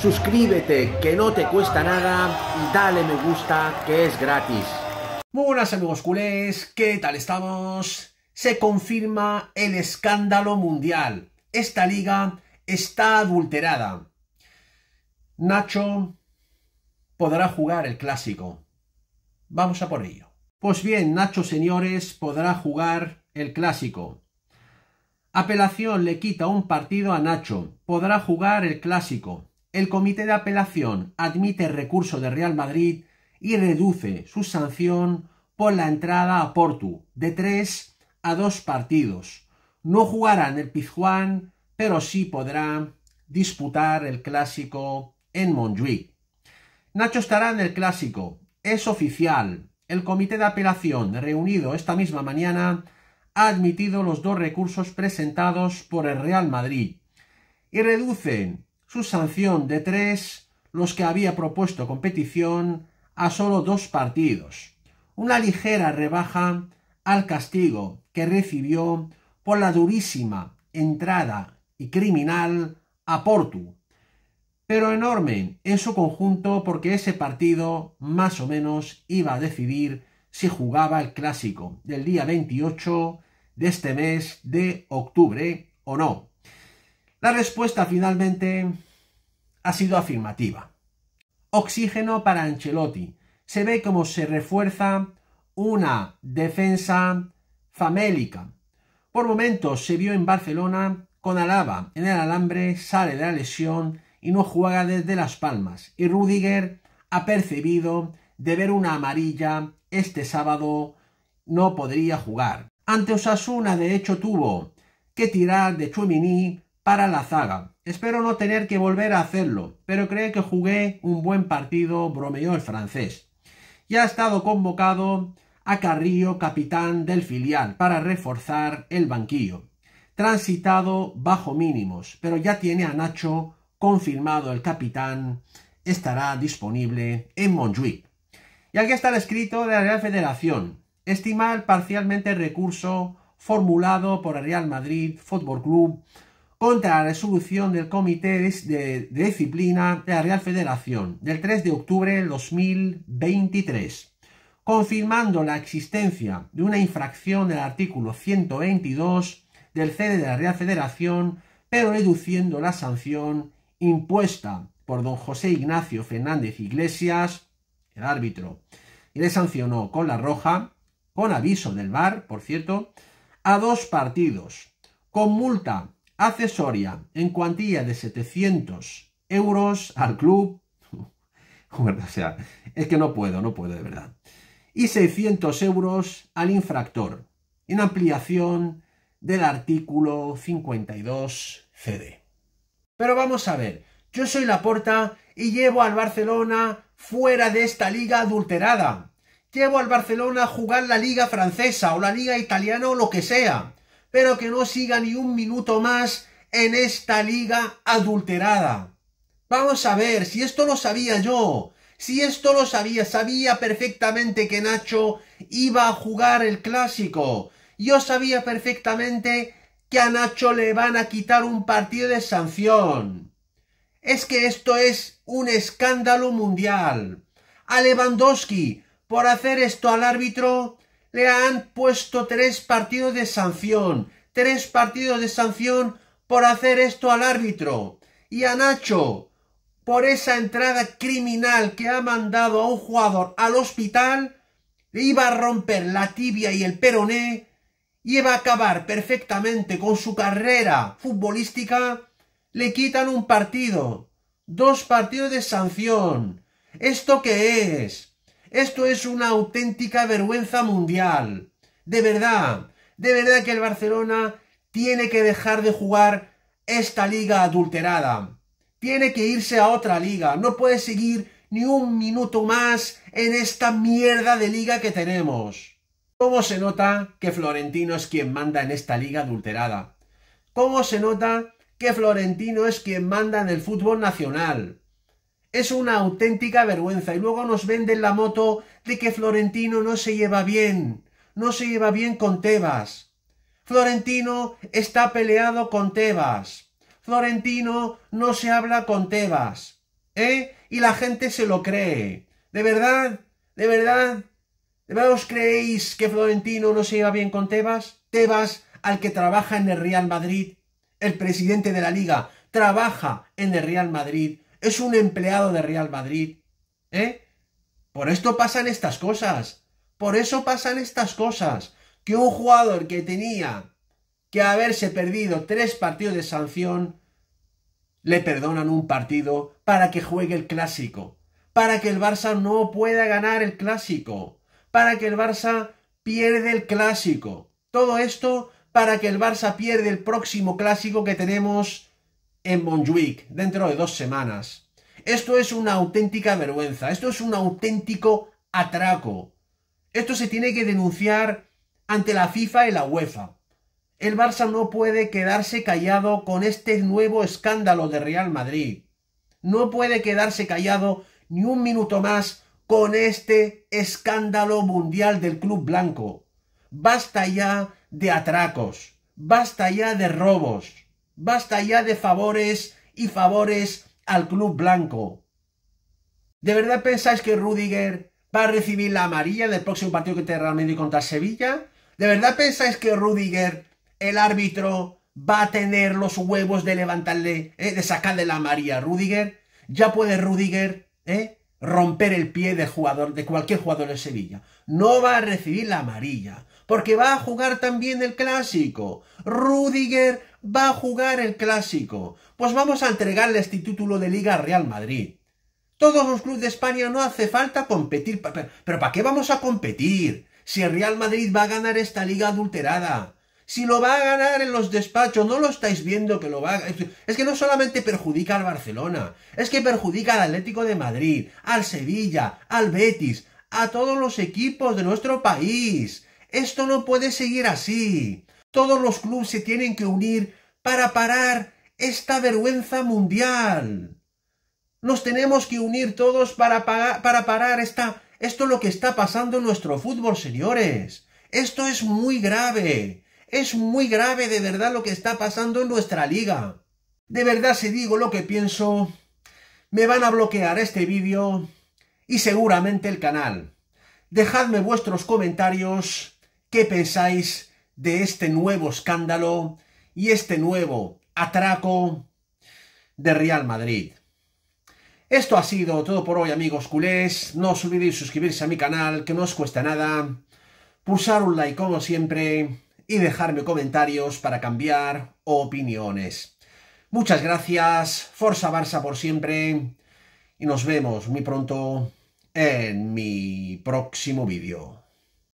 suscríbete que no te cuesta nada y dale me gusta que es gratis. Muy buenas amigos culés, ¿qué tal estamos? Se confirma el escándalo mundial. Esta liga está adulterada. Nacho podrá jugar el clásico. Vamos a por ello. Pues bien, Nacho Señores podrá jugar el clásico. Apelación le quita un partido a Nacho. Podrá jugar el clásico el Comité de Apelación admite el recurso de Real Madrid y reduce su sanción por la entrada a Porto, de tres a dos partidos. No jugarán el Pizjuán, pero sí podrá disputar el clásico en Montjuic. Nacho estará en el clásico, es oficial. El Comité de Apelación, reunido esta misma mañana, ha admitido los dos recursos presentados por el Real Madrid y reducen su sanción de tres, los que había propuesto competición, a solo dos partidos, una ligera rebaja al castigo que recibió por la durísima entrada y criminal a Portu, pero enorme en su conjunto porque ese partido más o menos iba a decidir si jugaba el clásico del día 28 de este mes de octubre o no. La respuesta finalmente ha sido afirmativa. Oxígeno para Ancelotti. Se ve cómo se refuerza una defensa famélica. Por momentos se vio en Barcelona con Alaba en el alambre, sale de la lesión y no juega desde Las Palmas. Y Rudiger ha percibido de ver una amarilla este sábado no podría jugar. Ante Osasuna de hecho tuvo que tirar de Chumini para la zaga. Espero no tener que volver a hacerlo, pero creo que jugué un buen partido, bromeó el francés. Ya ha estado convocado a Carrillo, capitán del filial, para reforzar el banquillo. Transitado bajo mínimos, pero ya tiene a Nacho confirmado el capitán, estará disponible en Montjuic. Y aquí está el escrito de la Real Federación. Estimar parcialmente el recurso formulado por el Real Madrid Football Club contra la resolución del Comité de, Disciplina de la Real Federación del 3 de octubre de 2023, confirmando la existencia de una infracción del artículo 122 del CD de la Real Federación, pero reduciendo la sanción impuesta por don José Ignacio Fernández Iglesias, el árbitro, y le sancionó con la roja, con aviso del VAR, por cierto, a dos partidos, con multa accesoria en cuantía de 700 euros al club. sea, es que no puedo, no puedo de verdad. Y 600 euros al infractor, en ampliación del artículo 52 CD. Pero vamos a ver, yo soy Laporta y llevo al Barcelona fuera de esta liga adulterada. Llevo al Barcelona a jugar la liga francesa o la liga italiana o lo que sea pero que no siga ni un minuto más en esta liga adulterada. Vamos a ver, si esto lo sabía yo, si esto lo sabía, sabía perfectamente que Nacho iba a jugar el clásico. Yo sabía perfectamente que a Nacho le van a quitar un partido de sanción. Es que esto es un escándalo mundial. A Lewandowski, por hacer esto al árbitro, le han puesto tres partidos de sanción, tres partidos de sanción por hacer esto al árbitro. Y a Nacho, por esa entrada criminal que ha mandado a un jugador al hospital, le iba a romper la tibia y el peroné, y iba a acabar perfectamente con su carrera futbolística, le quitan un partido, dos partidos de sanción. ¿Esto qué es? Esto es una auténtica vergüenza mundial. De verdad, de verdad que el Barcelona tiene que dejar de jugar esta liga adulterada. Tiene que irse a otra liga. No puede seguir ni un minuto más en esta mierda de liga que tenemos. ¿Cómo se nota que Florentino es quien manda en esta liga adulterada? ¿Cómo se nota que Florentino es quien manda en el fútbol nacional? Es una auténtica vergüenza. Y luego nos venden la moto de que Florentino no se lleva bien. No se lleva bien con Tebas. Florentino está peleado con Tebas. Florentino no se habla con Tebas. ¿Eh? Y la gente se lo cree. ¿De verdad? ¿De verdad? ¿De verdad os creéis que Florentino no se lleva bien con Tebas? Tebas, al que trabaja en el Real Madrid, el presidente de la liga, trabaja en el Real Madrid es un empleado de Real Madrid. ¿Eh? Por esto pasan estas cosas. Por eso pasan estas cosas. Que un jugador que tenía que haberse perdido tres partidos de sanción, le perdonan un partido para que juegue el clásico. Para que el Barça no pueda ganar el clásico. Para que el Barça pierda el clásico. Todo esto para que el Barça pierda el próximo clásico que tenemos en Montjuic dentro de dos semanas. Esto es una auténtica vergüenza, esto es un auténtico atraco. Esto se tiene que denunciar ante la FIFA y la UEFA. El Barça no puede quedarse callado con este nuevo escándalo de Real Madrid. No puede quedarse callado ni un minuto más con este escándalo mundial del Club Blanco. Basta ya de atracos, basta ya de robos. Basta ya de favores y favores al club blanco. ¿De verdad pensáis que Rudiger va a recibir la amarilla del próximo partido que tendrá realmente contra Sevilla? ¿De verdad pensáis que Rudiger, el árbitro, va a tener los huevos de levantarle, eh, de sacarle la amarilla a Rudiger? Ya puede Rudiger eh, romper el pie de, jugador, de cualquier jugador de Sevilla. No va a recibir la amarilla porque va a jugar también el clásico. Rudiger va a jugar el clásico. Pues vamos a entregarle este título de liga al Real Madrid. Todos los clubes de España no hace falta competir. Pero, ¿para qué vamos a competir? Si el Real Madrid va a ganar esta liga adulterada. Si lo va a ganar en los despachos, no lo estáis viendo que lo va a... Es que no solamente perjudica al Barcelona, es que perjudica al Atlético de Madrid, al Sevilla, al Betis, a todos los equipos de nuestro país. Esto no puede seguir así. Todos los clubes se tienen que unir para parar esta vergüenza mundial. Nos tenemos que unir todos para, para parar esta, esto lo que está pasando en nuestro fútbol, señores. Esto es muy grave. Es muy grave de verdad lo que está pasando en nuestra liga. De verdad si digo lo que pienso, me van a bloquear este vídeo y seguramente el canal. Dejadme vuestros comentarios ¿Qué pensáis de este nuevo escándalo y este nuevo atraco de Real Madrid? Esto ha sido todo por hoy amigos culés, no os olvidéis suscribirse a mi canal que no os cuesta nada, pulsar un like como siempre y dejarme comentarios para cambiar opiniones. Muchas gracias, Forza Barça por siempre y nos vemos muy pronto en mi próximo vídeo.